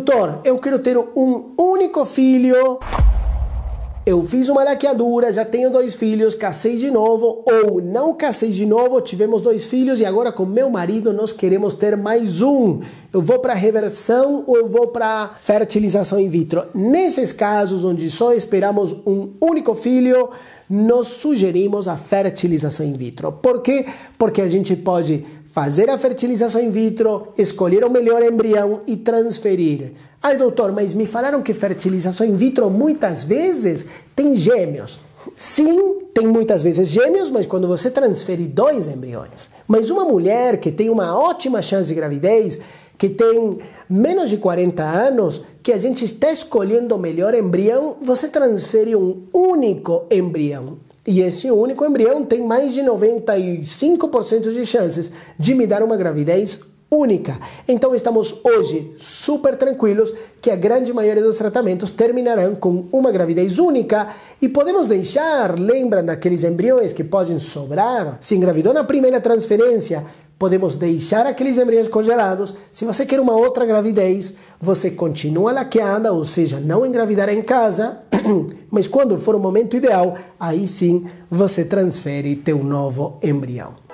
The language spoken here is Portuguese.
Doutor, eu quero ter um único filho. Eu fiz uma laqueadura, já tenho dois filhos, casei de novo ou não casei de novo, tivemos dois filhos e agora com meu marido nós queremos ter mais um. Eu vou para reversão ou eu vou para fertilização in vitro. Nesses casos onde só esperamos um único filho, nós sugerimos a fertilização in vitro. Por quê? Porque a gente pode fazer a fertilização in vitro, escolher o melhor embrião e transferir. Ai, doutor, mas me falaram que fertilização in vitro muitas vezes tem gêmeos. Sim, tem muitas vezes gêmeos, mas quando você transfere dois embriões. Mas uma mulher que tem uma ótima chance de gravidez, que tem menos de 40 anos, que a gente está escolhendo o melhor embrião, você transfere um único embrião e esse único embrião tem mais de 95% de chances de me dar uma gravidez única. Então estamos hoje super tranquilos que a grande maioria dos tratamentos terminarão com uma gravidez única e podemos deixar, lembra daqueles embriões que podem sobrar? Se engravidou na primeira transferência, podemos deixar aqueles embriões congelados. Se você quer uma outra gravidez, você continua laqueada, ou seja, não engravidar em casa, mas quando for o momento ideal, aí sim você transfere teu novo embrião.